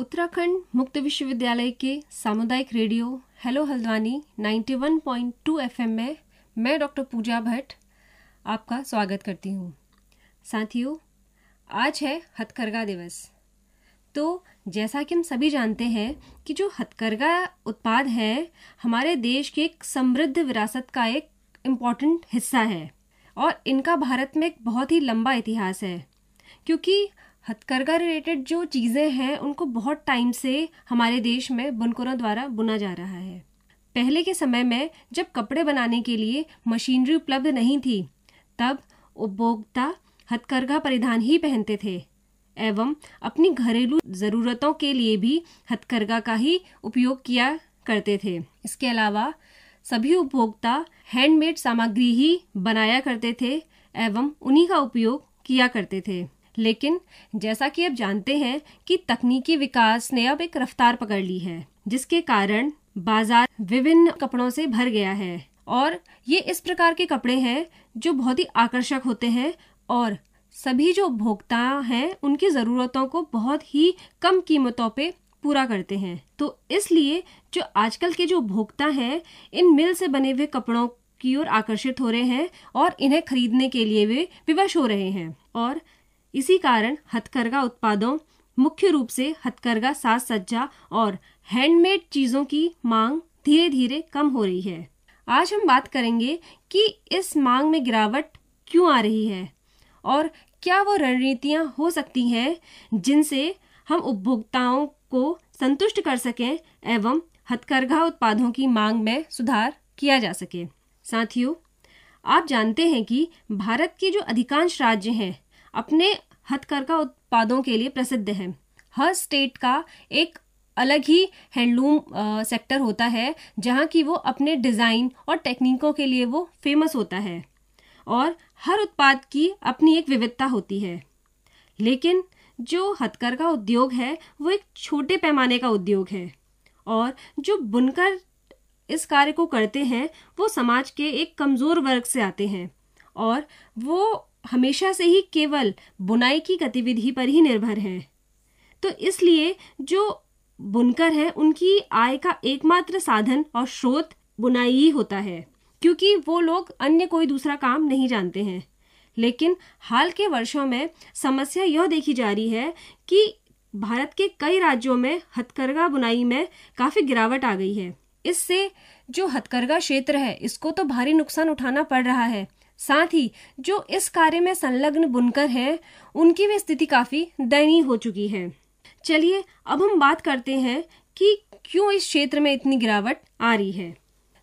उत्तराखंड मुक्त विश्वविद्यालय के सामुदायिक रेडियो हेलो हल्द्वानी 91.2 एफएम में मैं डॉक्टर पूजा भट्ट आपका स्वागत करती हूँ साथियों आज है हथकरघा दिवस तो जैसा कि हम सभी जानते हैं कि जो हथकरघा उत्पाद है हमारे देश के एक समृद्ध विरासत का एक इम्पॉर्टेंट हिस्सा है और इनका भारत में एक बहुत ही लंबा इतिहास है क्योंकि हथकरघा रिलेटेड जो चीज़ें हैं उनको बहुत टाइम से हमारे देश में बुनकरों द्वारा बुना जा रहा है पहले के समय में जब कपड़े बनाने के लिए मशीनरी उपलब्ध नहीं थी तब उपभोक्ता हथकरघा परिधान ही पहनते थे एवं अपनी घरेलू ज़रूरतों के लिए भी हथकरघा का ही उपयोग किया करते थे इसके अलावा सभी उपभोक्ता हैंडमेड सामग्री ही बनाया करते थे एवं उन्हीं का उपयोग किया करते थे लेकिन जैसा कि आप जानते हैं कि तकनीकी विकास ने अब एक रफ्तार पकड़ ली है जिसके कारण बाजार विभिन्न कपड़ों से भर गया है और ये इस प्रकार के कपड़े हैं जो बहुत ही आकर्षक होते हैं और सभी जो उपभोक्ता हैं उनकी ज़रूरतों को बहुत ही कम कीमतों पे पूरा करते हैं तो इसलिए जो आजकल के जो उपभोक्ता हैं इन मिल से बने हुए कपड़ों की ओर आकर्षित हो रहे हैं और इन्हें खरीदने के लिए वे विवश हो रहे हैं और इसी कारण हथकरघा उत्पादों मुख्य रूप से हथकरघा साज सज्जा और हैंडमेड चीज़ों की मांग धीरे धीरे कम हो रही है आज हम बात करेंगे कि इस मांग में गिरावट क्यों आ रही है और क्या वो रणनीतियाँ हो सकती हैं जिनसे हम उपभोक्ताओं को संतुष्ट कर सकें एवं हथकरघा उत्पादों की मांग में सुधार किया जा सके साथियों आप जानते हैं कि भारत के जो अधिकांश राज्य हैं अपने हथकरघा उत्पादों के लिए प्रसिद्ध है हर स्टेट का एक अलग ही हैंडलूम सेक्टर होता है जहाँ की वो अपने डिज़ाइन और टेक्निकों के लिए वो फेमस होता है और हर उत्पाद की अपनी एक विविधता होती है लेकिन जो हथकरघा उद्योग है वो एक छोटे पैमाने का उद्योग है और जो बुनकर इस कार्य को करते हैं वो समाज के एक कमज़ोर वर्ग से आते हैं और वो हमेशा से ही केवल बुनाई की गतिविधि पर ही निर्भर हैं तो इसलिए जो बुनकर हैं उनकी आय का एकमात्र साधन और स्रोत बुनाई ही होता है क्योंकि वो लोग अन्य कोई दूसरा काम नहीं जानते हैं लेकिन हाल के वर्षों में समस्या यह देखी जा रही है कि भारत के कई राज्यों में हथकरघा बुनाई में काफ़ी गिरावट आ गई है इससे जो हथकरघा क्षेत्र है इसको तो भारी नुकसान उठाना पड़ रहा है साथ ही जो इस कार्य में संलग्न बुनकर हैं उनकी भी स्थिति काफी दयनीय हो चुकी है चलिए अब हम बात करते हैं कि क्यों इस क्षेत्र में इतनी गिरावट आ रही है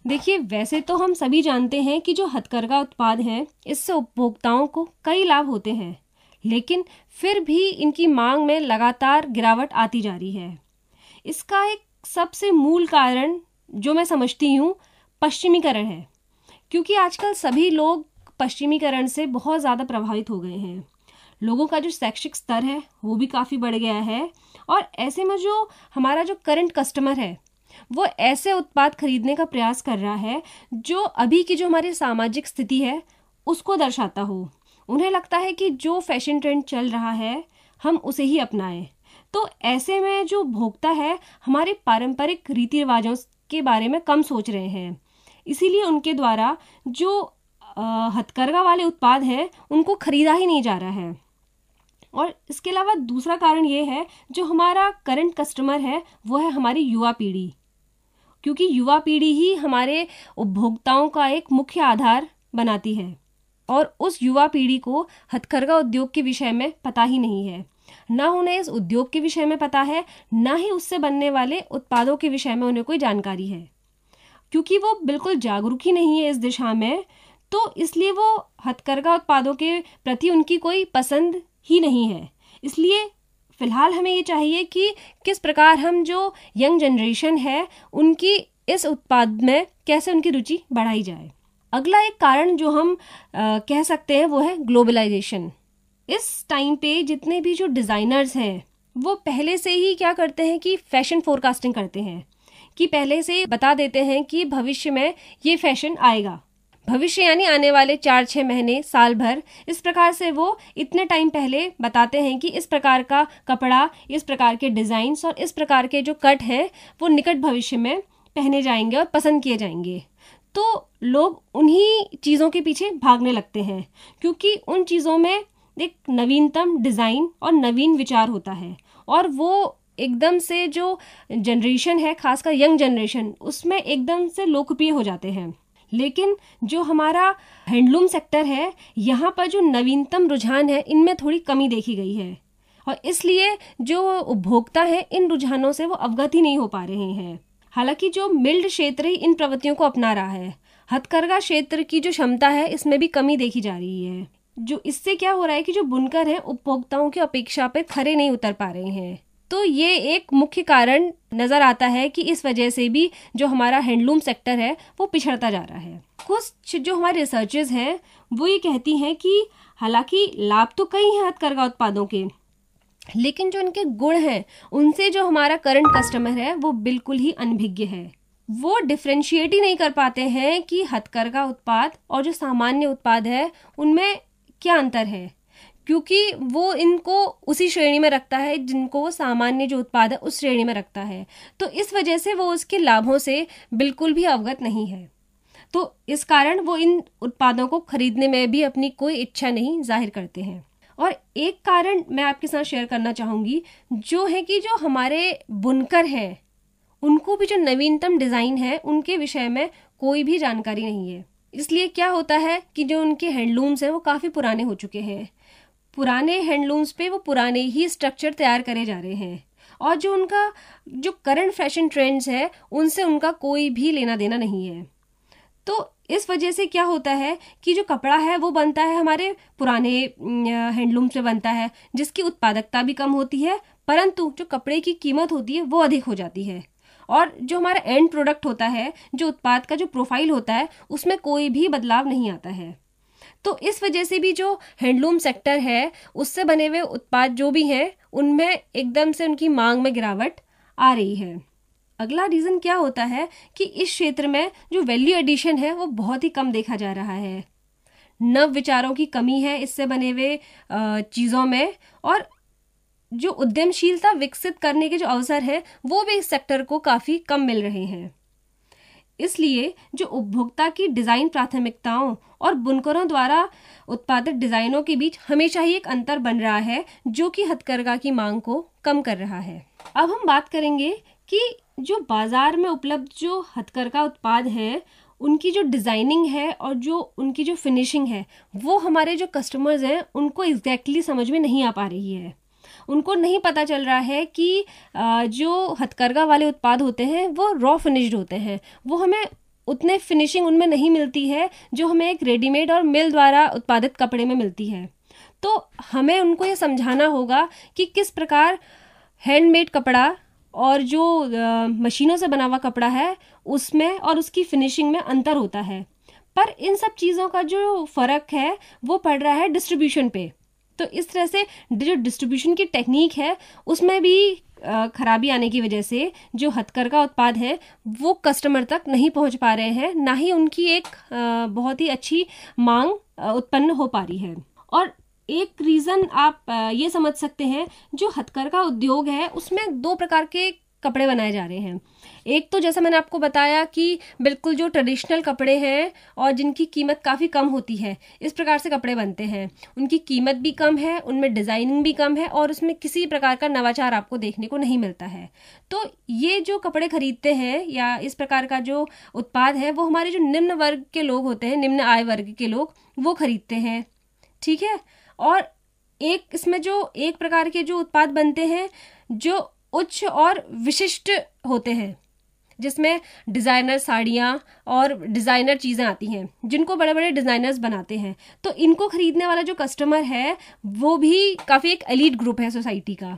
देखिए वैसे तो हम सभी जानते हैं कि जो हथकरघा उत्पाद हैं इससे उपभोक्ताओं को कई लाभ होते हैं लेकिन फिर भी इनकी मांग में लगातार गिरावट आती जा रही है इसका एक सबसे मूल कारण जो मैं समझती हूँ पश्चिमीकरण है क्योंकि आजकल सभी लोग पश्चिमीकरण से बहुत ज़्यादा प्रभावित हो गए हैं लोगों का जो शैक्षिक स्तर है वो भी काफ़ी बढ़ गया है और ऐसे में जो हमारा जो करंट कस्टमर है वो ऐसे उत्पाद खरीदने का प्रयास कर रहा है जो अभी की जो हमारी सामाजिक स्थिति है उसको दर्शाता हो उन्हें लगता है कि जो फैशन ट्रेंड चल रहा है हम उसे ही अपनाएं तो ऐसे में जो भोक्ता है हमारे पारंपरिक रीति रिवाजों के बारे में कम सोच रहे हैं इसीलिए उनके द्वारा जो हथकरघा वाले उत्पाद है उनको ख़रीदा ही नहीं जा रहा है और इसके अलावा दूसरा कारण ये है जो हमारा करंट कस्टमर है वो है हमारी युवा पीढ़ी क्योंकि युवा पीढ़ी ही हमारे उपभोक्ताओं का एक मुख्य आधार बनाती है और उस युवा पीढ़ी को हथकरघा उद्योग के विषय में पता ही नहीं है ना उन्हें इस उद्योग के विषय में पता है ना ही उससे बनने वाले उत्पादों के विषय में उन्हें कोई जानकारी है क्योंकि वो बिल्कुल जागरूक ही नहीं है इस दिशा में तो इसलिए वो हथकरघा उत्पादों के प्रति उनकी कोई पसंद ही नहीं है इसलिए फिलहाल हमें ये चाहिए कि किस प्रकार हम जो यंग जनरेशन है उनकी इस उत्पाद में कैसे उनकी रुचि बढ़ाई जाए अगला एक कारण जो हम आ, कह सकते हैं वो है ग्लोबलाइजेशन इस टाइम पे जितने भी जो डिज़ाइनर्स हैं वो पहले से ही क्या करते हैं कि फैशन फोरकास्टिंग करते हैं कि पहले से बता देते हैं कि भविष्य में ये फैशन आएगा भविष्य यानी आने वाले चार छः महीने साल भर इस प्रकार से वो इतने टाइम पहले बताते हैं कि इस प्रकार का कपड़ा इस प्रकार के डिज़ाइंस और इस प्रकार के जो कट हैं वो निकट भविष्य में पहने जाएंगे और पसंद किए जाएंगे तो लोग उन्हीं चीज़ों के पीछे भागने लगते हैं क्योंकि उन चीज़ों में एक नवीनतम डिज़ाइन और नवीन विचार होता है और वो एकदम से जो जनरेशन है खासकर यंग जनरेशन उसमें एकदम से लोकप्रिय हो जाते हैं लेकिन जो हमारा हैंडलूम सेक्टर है यहाँ पर जो नवीनतम रुझान है इनमें थोड़ी कमी देखी गई है और इसलिए जो उपभोक्ता है इन रुझानों से वो अवगत ही नहीं हो पा रहे हैं हालांकि जो मिल्ड क्षेत्र ही इन प्रवृत्तियों को अपना रहा है हथकरघा क्षेत्र की जो क्षमता है इसमें भी कमी देखी जा रही है जो इससे क्या हो रहा है कि जो बुनकर हैं उपभोक्ताओं की अपेक्षा पर खरे नहीं उतर पा रहे हैं तो ये एक मुख्य कारण नज़र आता है कि इस वजह से भी जो हमारा हैंडलूम सेक्टर है वो पिछड़ता जा रहा है कुछ जो हमारे रिसर्चेज हैं वो ये कहती हैं कि हालांकि लाभ तो कई हैं हथकरघा उत्पादों के लेकिन जो इनके गुण हैं उनसे जो हमारा करंट कस्टमर है वो बिल्कुल ही अनभिज्ञ है वो डिफ्रेंशिएट ही नहीं कर पाते हैं कि हथकरघा उत्पाद और जो सामान्य उत्पाद है उनमें क्या अंतर है क्योंकि वो इनको उसी श्रेणी में रखता है जिनको वो सामान्य जो उत्पाद है उस श्रेणी में रखता है तो इस वजह से वो उसके लाभों से बिल्कुल भी अवगत नहीं है तो इस कारण वो इन उत्पादों को खरीदने में भी अपनी कोई इच्छा नहीं जाहिर करते हैं और एक कारण मैं आपके साथ शेयर करना चाहूँगी जो है कि जो हमारे बुनकर हैं उनको भी जो नवीनतम डिज़ाइन है उनके विषय में कोई भी जानकारी नहीं है इसलिए क्या होता है कि जो उनके हैंडलूम्स हैं वो काफ़ी पुराने हो चुके हैं पुराने हैंडलूम्स पे वो पुराने ही स्ट्रक्चर तैयार करे जा रहे हैं और जो उनका जो करंट फैशन ट्रेंड्स है उनसे उनका कोई भी लेना देना नहीं है तो इस वजह से क्या होता है कि जो कपड़ा है वो बनता है हमारे पुराने हैंडलूम से बनता है जिसकी उत्पादकता भी कम होती है परंतु जो कपड़े की कीमत होती है वो अधिक हो जाती है और जो हमारा एंड प्रोडक्ट होता है जो उत्पाद का जो प्रोफाइल होता है उसमें कोई भी बदलाव नहीं आता है तो इस वजह से भी जो हैंडलूम सेक्टर है उससे बने हुए उत्पाद जो भी हैं उनमें एकदम से उनकी मांग में गिरावट आ रही है अगला रीज़न क्या होता है कि इस क्षेत्र में जो वैल्यू एडिशन है वो बहुत ही कम देखा जा रहा है नव विचारों की कमी है इससे बने हुए चीज़ों में और जो उद्यमशीलता विकसित करने के जो अवसर हैं वो भी इस सेक्टर को काफ़ी कम मिल रहे हैं इसलिए जो उपभोक्ता की डिज़ाइन प्राथमिकताओं और बुनकरों द्वारा उत्पादित डिज़ाइनों के बीच हमेशा ही एक अंतर बन रहा है जो कि हथकरघा की मांग को कम कर रहा है अब हम बात करेंगे कि जो बाज़ार में उपलब्ध जो हथकरघा उत्पाद है उनकी जो डिज़ाइनिंग है और जो उनकी जो फिनिशिंग है वो हमारे जो कस्टमर्स हैं उनको एग्जैक्टली exactly समझ में नहीं आ पा रही है उनको नहीं पता चल रहा है कि जो हथकरघा वाले उत्पाद होते हैं वो रॉ फिनिश्ड होते हैं वो हमें उतने फिनिशिंग उनमें नहीं मिलती है जो हमें एक रेडीमेड और मिल द्वारा उत्पादित कपड़े में मिलती है तो हमें उनको ये समझाना होगा कि किस प्रकार हैंडमेड कपड़ा और जो मशीनों से बना हुआ कपड़ा है उसमें और उसकी फिनिशिंग में अंतर होता है पर इन सब चीज़ों का जो फ़र्क है वो पड़ रहा है डिस्ट्रीब्यूशन पे तो इस तरह से जो डिस्ट्रीब्यूशन की टेक्निक है उसमें भी खराबी आने की वजह से जो हथकर का उत्पाद है वो कस्टमर तक नहीं पहुंच पा रहे हैं ना ही उनकी एक बहुत ही अच्छी मांग उत्पन्न हो पा रही है और एक रीज़न आप ये समझ सकते हैं जो हथकर का उद्योग है उसमें दो प्रकार के कपड़े बनाए जा रहे हैं एक तो जैसा मैंने आपको बताया कि बिल्कुल जो ट्रेडिशनल कपड़े हैं और जिनकी कीमत काफ़ी कम होती है इस प्रकार से कपड़े बनते हैं उनकी कीमत भी कम है उनमें डिज़ाइनिंग भी कम है और उसमें किसी प्रकार का नवाचार आपको देखने को नहीं मिलता है तो ये जो कपड़े खरीदते हैं या इस प्रकार का जो उत्पाद है वो हमारे जो निम्न वर्ग के लोग होते हैं निम्न आय वर्ग के लोग वो खरीदते हैं ठीक है और एक इसमें जो एक प्रकार के जो उत्पाद बनते हैं जो उच्च और विशिष्ट होते हैं जिसमें डिज़ाइनर साड़ियाँ और डिज़ाइनर चीज़ें आती हैं जिनको बड़े बड़े डिज़ाइनर्स बनाते हैं तो इनको ख़रीदने वाला जो कस्टमर है वो भी काफ़ी एक अलीट ग्रुप है सोसाइटी का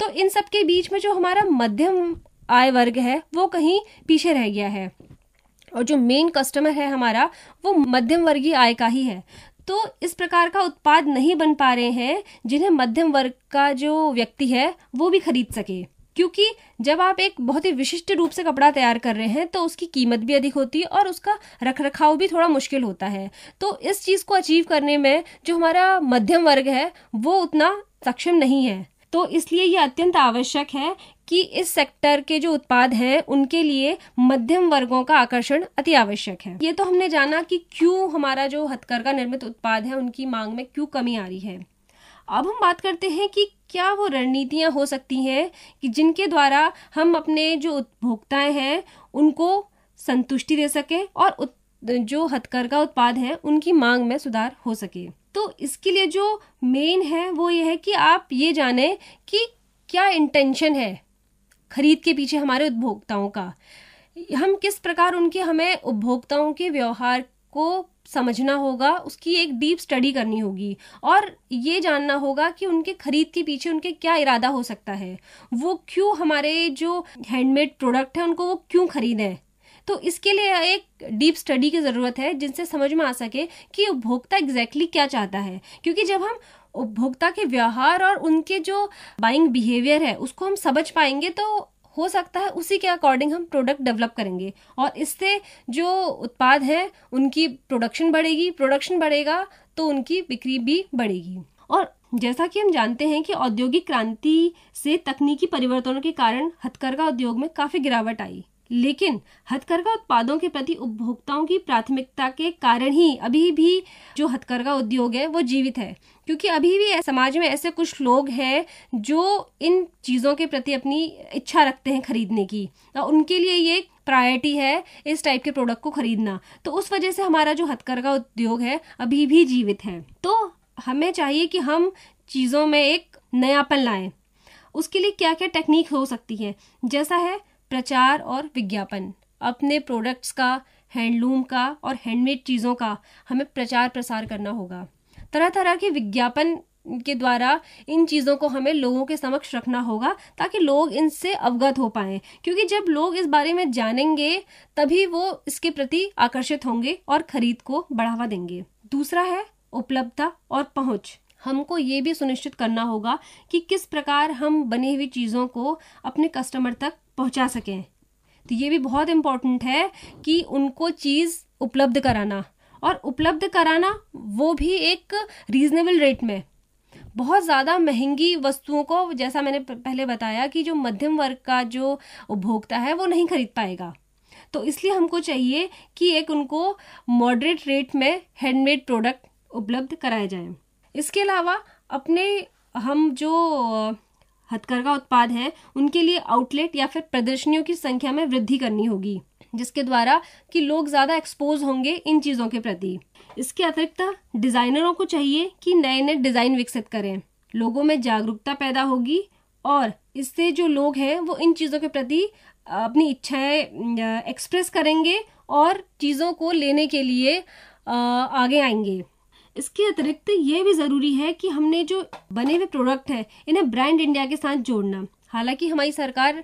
तो इन सब के बीच में जो हमारा मध्यम आय वर्ग है वो कहीं पीछे रह गया है और जो मेन कस्टमर है हमारा वो मध्यम वर्गीय आय का ही है तो इस प्रकार का उत्पाद नहीं बन पा रहे हैं जिन्हें मध्यम वर्ग का जो व्यक्ति है वो भी खरीद सके क्योंकि जब आप एक बहुत ही विशिष्ट रूप से कपड़ा तैयार कर रहे हैं तो उसकी कीमत भी अधिक होती है और उसका रख रखाव भी थोड़ा मुश्किल होता है तो इस चीज़ को अचीव करने में जो हमारा मध्यम वर्ग है वो उतना सक्षम नहीं है तो इसलिए ये अत्यंत आवश्यक है कि इस सेक्टर के जो उत्पाद हैं उनके लिए मध्यम वर्गों का आकर्षण अति आवश्यक है ये तो हमने जाना कि क्यों हमारा जो हथकर का निर्मित उत्पाद है उनकी मांग में क्यों कमी आ रही है अब हम बात करते हैं कि क्या वो रणनीतियाँ हो सकती हैं कि जिनके द्वारा हम अपने जो उपभोक्ताएँ हैं उनको संतुष्टि दे सकें और जो हथकर का उत्पाद है उनकी मांग में सुधार हो सके तो इसके लिए जो मेन है वो ये है कि आप ये जानें कि क्या इंटेंशन है खरीद के पीछे हमारे उपभोक्ताओं का हम किस प्रकार उनके हमें उपभोक्ताओं के व्यवहार को समझना होगा उसकी एक डीप स्टडी करनी होगी और ये जानना होगा कि उनके खरीद के पीछे उनके क्या इरादा हो सकता है वो क्यों हमारे जो हैंडमेड प्रोडक्ट है उनको वो क्यों खरीदें तो इसके लिए एक डीप स्टडी की ज़रूरत है जिनसे समझ में आ सके कि उपभोक्ता एग्जैक्टली क्या चाहता है क्योंकि जब हम उपभोक्ता के व्यवहार और उनके जो बाइंग बिहेवियर है उसको हम समझ पाएंगे तो हो सकता है उसी के अकॉर्डिंग हम प्रोडक्ट डेवलप करेंगे और इससे जो उत्पाद है उनकी प्रोडक्शन बढ़ेगी प्रोडक्शन बढ़ेगा तो उनकी बिक्री भी बढ़ेगी और जैसा कि हम जानते हैं कि औद्योगिक क्रांति से तकनीकी परिवर्तनों के कारण हथकरघा उद्योग में काफ़ी गिरावट आई लेकिन हथकरघा उत्पादों के प्रति उपभोक्ताओं की प्राथमिकता के कारण ही अभी भी जो हथकरघा उद्योग है वो जीवित है क्योंकि अभी भी समाज में ऐसे कुछ लोग हैं जो इन चीज़ों के प्रति अपनी इच्छा रखते हैं खरीदने की और उनके लिए ये प्रायोरिटी है इस टाइप के प्रोडक्ट को खरीदना तो उस वजह से हमारा जो हथकरघा उद्योग है अभी भी जीवित है तो हमें चाहिए कि हम चीज़ों में एक नयापन लाएं उसके लिए क्या क्या टेक्निक हो सकती है जैसा है प्रचार और विज्ञापन अपने प्रोडक्ट्स का हैंडलूम का और हैंडमेड चीज़ों का हमें प्रचार प्रसार करना होगा तरह तरह के विज्ञापन के द्वारा इन चीज़ों को हमें लोगों के समक्ष रखना होगा ताकि लोग इनसे अवगत हो पाएं क्योंकि जब लोग इस बारे में जानेंगे तभी वो इसके प्रति आकर्षित होंगे और खरीद को बढ़ावा देंगे दूसरा है उपलब्धता और पहुंच हमको ये भी सुनिश्चित करना होगा कि किस प्रकार हम बनी हुई चीज़ों को अपने कस्टमर तक पहुंचा सकें तो ये भी बहुत इम्पॉर्टेंट है कि उनको चीज़ उपलब्ध कराना और उपलब्ध कराना वो भी एक रीजनेबल रेट में बहुत ज़्यादा महंगी वस्तुओं को जैसा मैंने पहले बताया कि जो मध्यम वर्ग का जो उपभोक्ता है वो नहीं खरीद पाएगा तो इसलिए हमको चाहिए कि एक उनको मॉडरेट रेट में हैंडमेड प्रोडक्ट उपलब्ध कराया जाए इसके अलावा अपने हम जो हथकरघा उत्पाद है उनके लिए आउटलेट या फिर प्रदर्शनियों की संख्या में वृद्धि करनी होगी जिसके द्वारा कि लोग ज़्यादा एक्सपोज होंगे इन चीज़ों के प्रति इसके अतिरिक्त डिज़ाइनरों को चाहिए कि नए नए डिज़ाइन विकसित करें लोगों में जागरूकता पैदा होगी और इससे जो लोग हैं वो इन चीज़ों के प्रति अपनी इच्छाएं एक्सप्रेस करेंगे और चीज़ों को लेने के लिए आगे आएंगे इसके अतिरिक्त ये भी ज़रूरी है कि हमने जो बने हुए प्रोडक्ट हैं इन्हें ब्रांड इंडिया के साथ जोड़ना हालांकि हमारी सरकार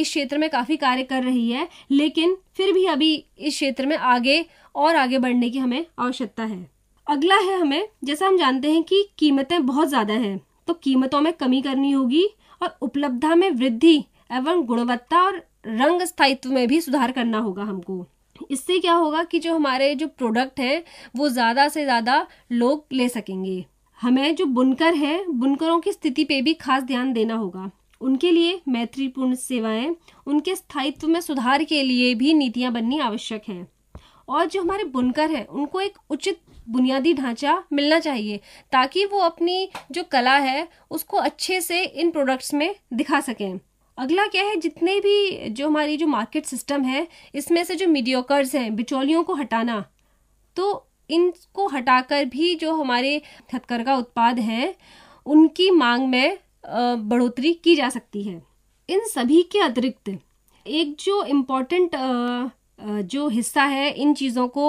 इस क्षेत्र में काफ़ी कार्य कर रही है लेकिन फिर भी अभी इस क्षेत्र में आगे और आगे बढ़ने की हमें आवश्यकता है अगला है हमें जैसा हम जानते हैं कि कीमतें बहुत ज़्यादा हैं तो कीमतों में कमी करनी होगी और उपलब्धता में वृद्धि एवं गुणवत्ता और रंग स्थायित्व में भी सुधार करना होगा हमको इससे क्या होगा कि जो हमारे जो प्रोडक्ट हैं वो ज़्यादा से ज़्यादा लोग ले सकेंगे हमें जो बुनकर हैं बुनकरों की स्थिति पे भी खास ध्यान देना होगा उनके लिए मैत्रीपूर्ण सेवाएं उनके स्थायित्व में सुधार के लिए भी नीतियां बननी आवश्यक हैं और जो हमारे बुनकर हैं उनको एक उचित बुनियादी ढांचा मिलना चाहिए ताकि वो अपनी जो कला है उसको अच्छे से इन प्रोडक्ट्स में दिखा सकें अगला क्या है जितने भी जो हमारी जो मार्केट सिस्टम है इसमें से जो मीडियोकर्स हैं बिचौलियों को हटाना तो इनको हटाकर भी जो हमारे हथकरघा उत्पाद हैं उनकी मांग में बढ़ोतरी की जा सकती है इन सभी के अतिरिक्त एक जो इम्पोर्टेंट जो हिस्सा है इन चीज़ों को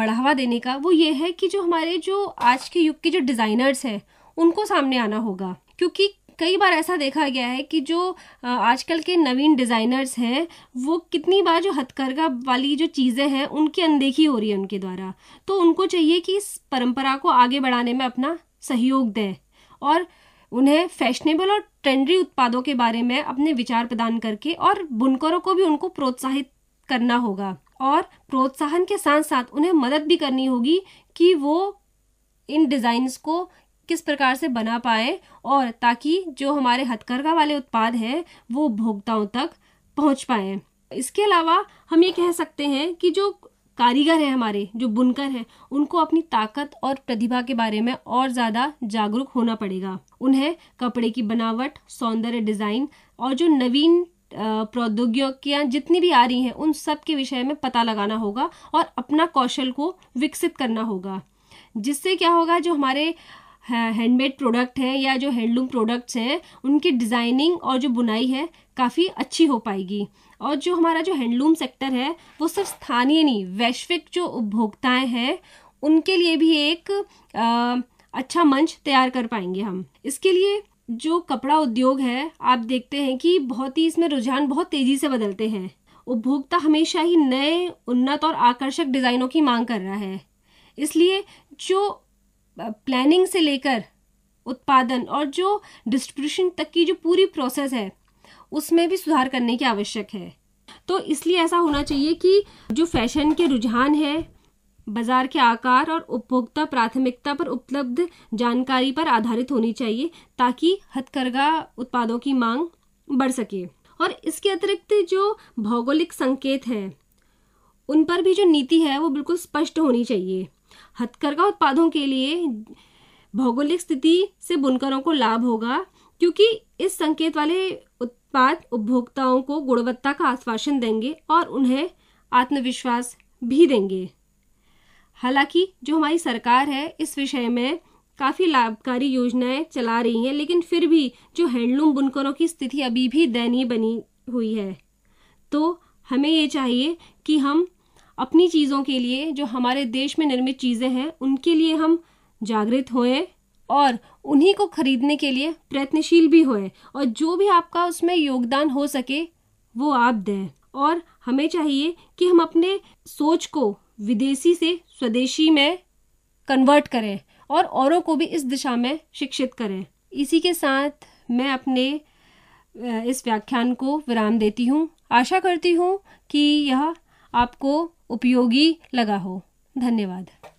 बढ़ावा देने का वो ये है कि जो हमारे जो आज के युग के जो डिज़ाइनर्स हैं उनको सामने आना होगा क्योंकि कई बार ऐसा देखा गया है कि जो आजकल के नवीन डिज़ाइनर्स हैं वो कितनी बार जो हथकरघा वाली जो चीज़ें हैं उनकी अनदेखी हो रही है उनके द्वारा तो उनको चाहिए कि इस परंपरा को आगे बढ़ाने में अपना सहयोग दें और उन्हें फैशनेबल और ट्रेंडी उत्पादों के बारे में अपने विचार प्रदान करके और बुनकरों को भी उनको प्रोत्साहित करना होगा और प्रोत्साहन के साथ साथ उन्हें मदद भी करनी होगी कि वो इन डिज़ाइंस को किस प्रकार से बना पाए और ताकि जो हमारे हथकरघा वाले उत्पाद हैं वो उपभोक्ताओं तक पहुंच पाए इसके अलावा हम ये कह सकते हैं कि जो कारीगर हैं हमारे जो बुनकर हैं उनको अपनी ताकत और प्रतिभा के बारे में और ज़्यादा जागरूक होना पड़ेगा उन्हें कपड़े की बनावट सौंदर्य डिज़ाइन और जो नवीन प्रौद्योगिकियां जितनी भी आ रही हैं उन सब के विषय में पता लगाना होगा और अपना कौशल को विकसित करना होगा जिससे क्या होगा जो हमारे हैंडमेड प्रोडक्ट हैं या जो हैंडलूम प्रोडक्ट्स हैं उनकी डिज़ाइनिंग और जो बुनाई है काफ़ी अच्छी हो पाएगी और जो हमारा जो हैंडलूम सेक्टर है वो सिर्फ स्थानीय नहीं वैश्विक जो उपभोक्ताएं हैं उनके लिए भी एक आ, अच्छा मंच तैयार कर पाएंगे हम इसके लिए जो कपड़ा उद्योग है आप देखते हैं कि बहुत ही इसमें रुझान बहुत तेज़ी से बदलते हैं उपभोक्ता हमेशा ही नए उन्नत और आकर्षक डिज़ाइनों की मांग कर रहा है इसलिए जो प्लानिंग से लेकर उत्पादन और जो डिस्ट्रीब्यूशन तक की जो पूरी प्रोसेस है उसमें भी सुधार करने की आवश्यक है तो इसलिए ऐसा होना चाहिए कि जो फैशन के रुझान है बाजार के आकार और उपभोक्ता प्राथमिकता पर उपलब्ध जानकारी पर आधारित होनी चाहिए ताकि हथकरघा उत्पादों की मांग बढ़ सके और इसके अतिरिक्त जो भौगोलिक संकेत हैं उन पर भी जो नीति है वो बिल्कुल स्पष्ट होनी चाहिए हथकरघा उत्पादों के लिए भौगोलिक स्थिति से बुनकरों को लाभ होगा क्योंकि इस संकेत वाले उत्पाद उपभोक्ताओं को गुणवत्ता का आश्वासन देंगे और उन्हें आत्मविश्वास भी देंगे हालांकि जो हमारी सरकार है इस विषय में काफ़ी लाभकारी योजनाएं चला रही हैं लेकिन फिर भी जो हैंडलूम बुनकरों की स्थिति अभी भी दयनीय बनी हुई है तो हमें ये चाहिए कि हम अपनी चीज़ों के लिए जो हमारे देश में निर्मित चीज़ें हैं उनके लिए हम जागृत होए और उन्हीं को खरीदने के लिए प्रयत्नशील भी होए और जो भी आपका उसमें योगदान हो सके वो आप दें और हमें चाहिए कि हम अपने सोच को विदेशी से स्वदेशी में कन्वर्ट करें और औरों को भी इस दिशा में शिक्षित करें इसी के साथ मैं अपने इस व्याख्यान को विराम देती हूँ आशा करती हूँ कि यह आपको उपयोगी लगा हो धन्यवाद